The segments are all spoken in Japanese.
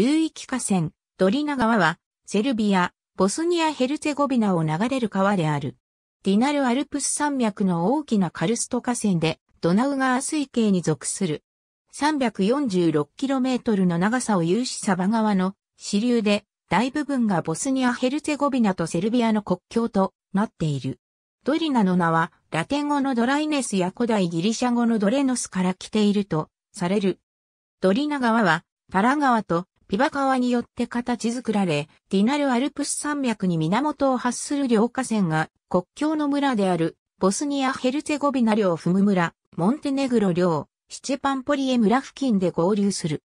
流域河川、ドリナ川は、セルビア、ボスニア・ヘルツェゴビナを流れる川である。ディナル・アルプス山脈の大きなカルスト河川で、ドナウ川水系に属する。346km の長さを有しサバ川の支流で、大部分がボスニア・ヘルツェゴビナとセルビアの国境となっている。ドリナの名は、ラテン語のドライネスや古代ギリシャ語のドレノスから来ていると、される。ドリナ川は、タラ川とピバ川によって形作られ、ディナルアルプス山脈に源を発する両河川が国境の村であるボスニア・ヘルツェゴビナ領フム村、モンテネグロ領、シチェパンポリエ村付近で合流する。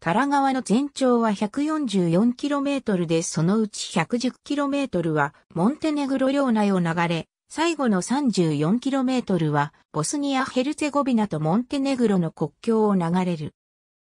タラ川の全長は 144km でそのうち 110km はモンテネグロ領内を流れ、最後の 34km はボスニア・ヘルツェゴビナとモンテネグロの国境を流れる。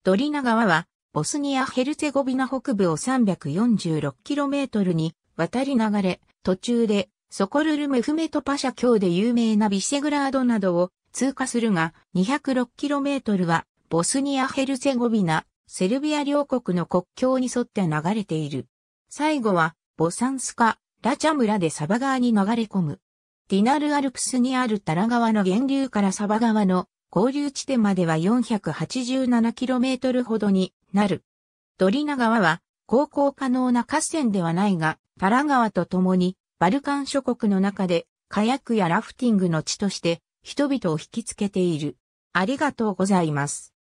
ドリナ川はボスニア・ヘルツェゴビナ北部を 346km に渡り流れ、途中でソコルルメフメトパシャ峡で有名なビシェグラードなどを通過するが、206km はボスニア・ヘルツェゴビナ、セルビア両国の国境に沿って流れている。最後は、ボサンスカ、ラチャ村でサバ川に流れ込む。ディナルアルプスにあるタラ川の源流からサバ川の合流地点までは 487km ほどになる。ドリナ川は、航行可能な河川ではないが、タラ川と共に、バルカン諸国の中で、火薬やラフティングの地として、人々を引きつけている。ありがとうございます。